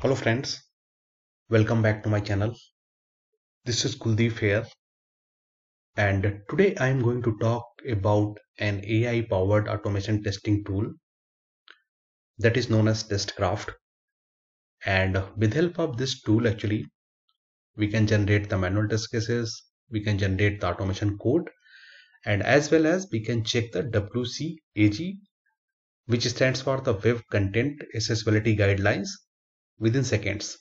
Hello friends, welcome back to my channel. This is Kuldeep here and today I am going to talk about an AI powered automation testing tool that is known as TestCraft and with help of this tool actually we can generate the manual test cases, we can generate the automation code and as well as we can check the WCAG which stands for the Web Content Accessibility Guidelines within seconds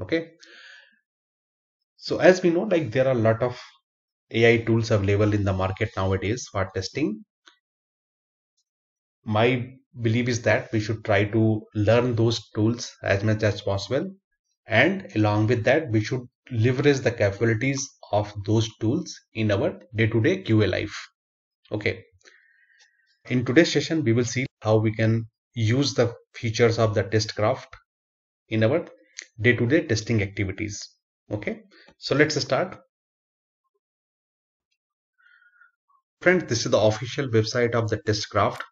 okay so as we know like there are a lot of ai tools available in the market nowadays for testing my belief is that we should try to learn those tools as much as possible and along with that we should leverage the capabilities of those tools in our day-to-day -day qa life okay in today's session we will see how we can use the features of the test craft in our day-to-day -day testing activities okay so let's start friends this is the official website of the testcraft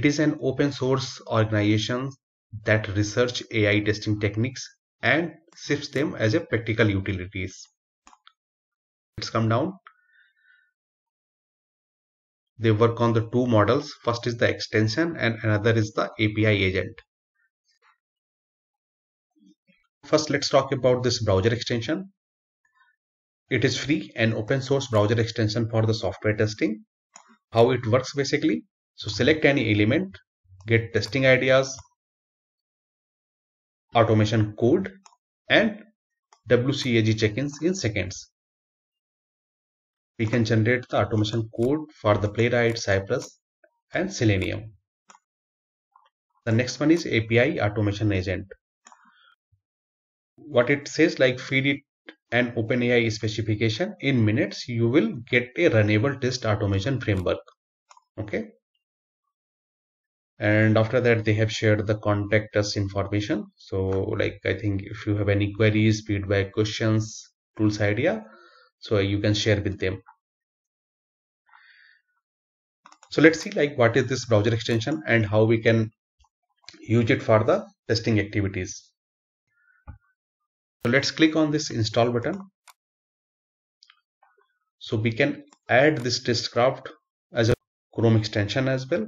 it is an open source organization that research ai testing techniques and shifts them as a practical utilities let's come down they work on the two models first is the extension and another is the api agent First, let's talk about this browser extension. It is free and open source browser extension for the software testing. How it works basically. So select any element, get testing ideas, automation code and WCAG check-ins in seconds. We can generate the automation code for the Playwright, Cypress and Selenium. The next one is API Automation Agent what it says like feed it an OpenAI specification in minutes you will get a runnable test automation framework okay and after that they have shared the contact us information so like I think if you have any queries feedback questions tools idea so you can share with them so let's see like what is this browser extension and how we can use it for the testing activities so let's click on this install button so we can add this testcraft as a chrome extension as well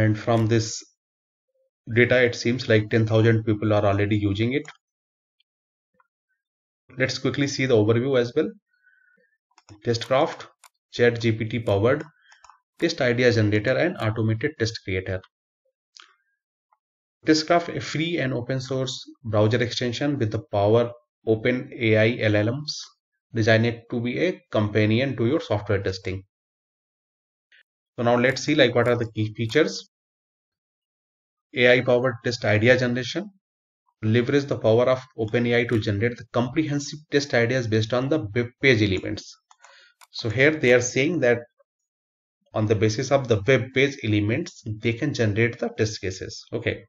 and from this data it seems like 10000 people are already using it let's quickly see the overview as well testcraft chat gpt powered test idea generator and automated test creator Discraft a free and open source browser extension with the power open AI LLMs designed to be a companion to your software testing. So now let's see like what are the key features. AI powered test idea generation. Leverage the power of OpenAI to generate the comprehensive test ideas based on the web page elements. So here they are saying that on the basis of the web page elements, they can generate the test cases. Okay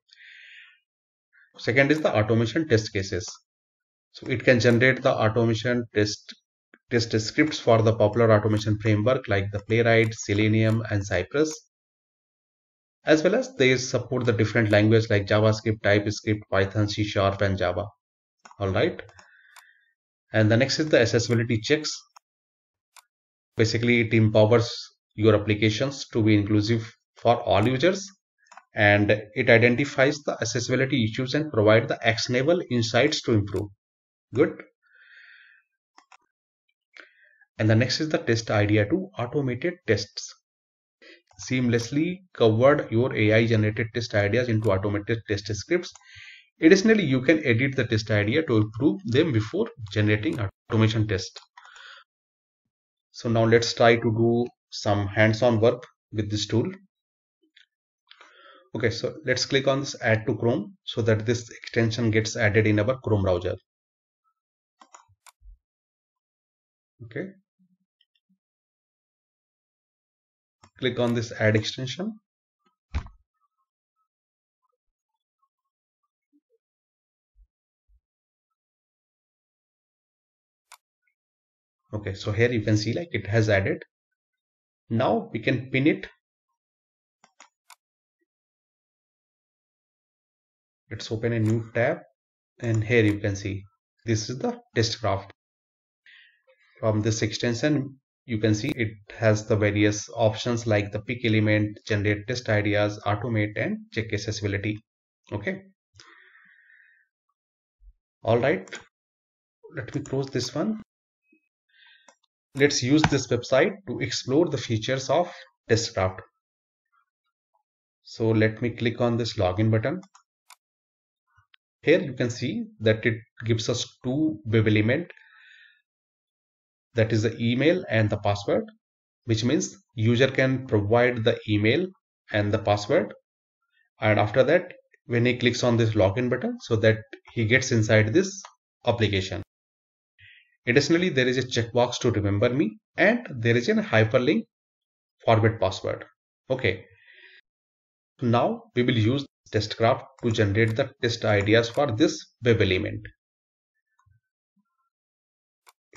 second is the automation test cases so it can generate the automation test test scripts for the popular automation framework like the playwright selenium and cypress as well as they support the different languages like javascript typescript python c sharp and java all right and the next is the accessibility checks basically it empowers your applications to be inclusive for all users and it identifies the accessibility issues and provide the actionable insights to improve good and the next is the test idea to automated tests seamlessly covered your ai generated test ideas into automated test scripts additionally you can edit the test idea to improve them before generating automation test so now let's try to do some hands-on work with this tool Okay, so let's click on this add to Chrome so that this extension gets added in our Chrome browser. Okay. Click on this add extension. Okay, so here you can see like it has added. Now we can pin it let's open a new tab and here you can see this is the test graph from this extension you can see it has the various options like the pick element generate test ideas automate and check accessibility okay all right let me close this one let's use this website to explore the features of testcraft so let me click on this login button here you can see that it gives us two web element that is the email and the password which means user can provide the email and the password and after that when he clicks on this login button so that he gets inside this application. Additionally, there is a checkbox to remember me and there is a hyperlink bit password. Okay. Now we will use test graph to generate the test ideas for this web element.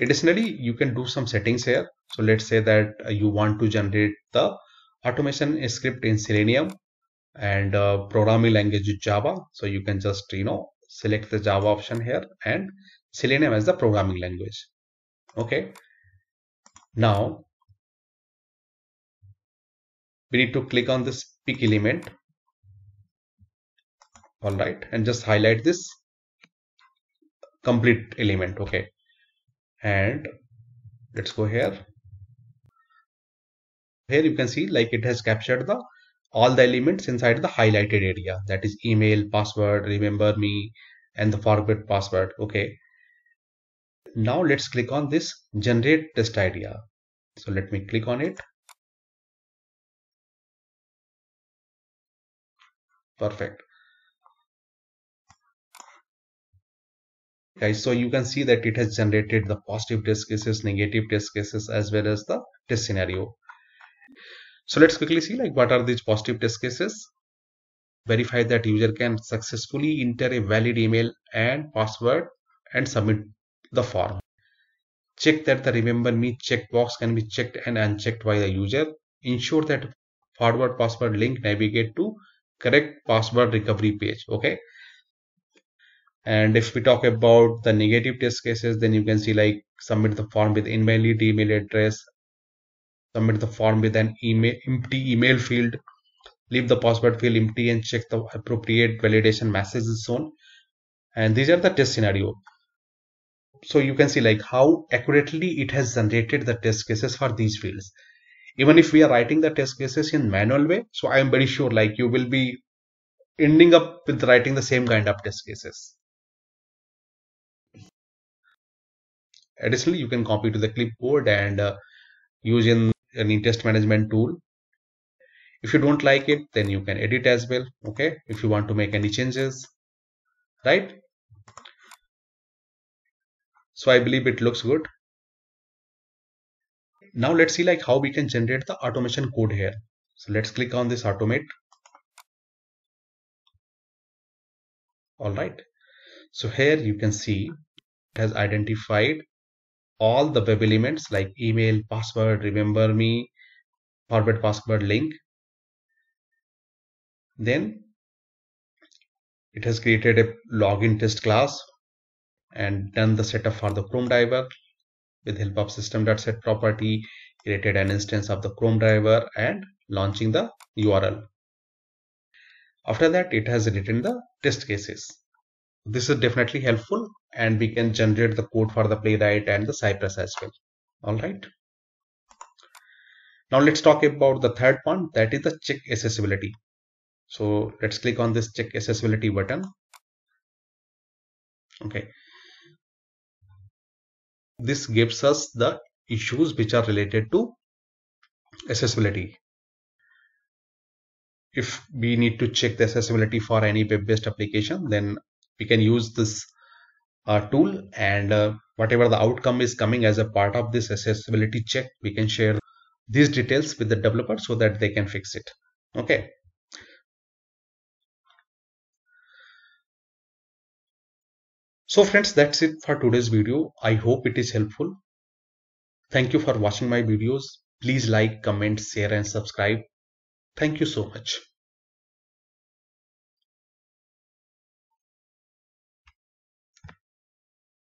Additionally, you can do some settings here. So let's say that uh, you want to generate the automation script in Selenium and uh, programming language is Java. So you can just, you know, select the Java option here and Selenium as the programming language. Okay. Now, we need to click on this pick element all right and just highlight this complete element okay and let's go here here you can see like it has captured the all the elements inside the highlighted area that is email password remember me and the forget password okay now let's click on this generate test idea so let me click on it perfect guys so you can see that it has generated the positive test cases negative test cases as well as the test scenario so let's quickly see like what are these positive test cases verify that user can successfully enter a valid email and password and submit the form check that the remember me checkbox can be checked and unchecked by the user ensure that forward password link navigate to correct password recovery page okay and if we talk about the negative test cases then you can see like submit the form with invalid email address submit the form with an email empty email field leave the password field empty and check the appropriate validation messages is shown and these are the test scenario so you can see like how accurately it has generated the test cases for these fields even if we are writing the test cases in manual way so i am very sure like you will be ending up with writing the same kind of test cases Additionally, you can copy to the clipboard and uh, use in any test management tool. If you don't like it, then you can edit as well. Okay, if you want to make any changes, right? So I believe it looks good. Now let's see like how we can generate the automation code here. So let's click on this automate. All right. So here you can see it has identified all the web elements like email, password, remember me, forget password link. Then it has created a login test class and done the setup for the Chrome driver with help of system.set property, created an instance of the Chrome driver and launching the URL. After that, it has written the test cases this is definitely helpful and we can generate the code for the playwright and the cypress as well all right now let's talk about the third one that is the check accessibility so let's click on this check accessibility button okay this gives us the issues which are related to accessibility if we need to check the accessibility for any web-based application then we can use this uh, tool and uh, whatever the outcome is coming as a part of this accessibility check we can share these details with the developer so that they can fix it okay so friends that's it for today's video i hope it is helpful thank you for watching my videos please like comment share and subscribe thank you so much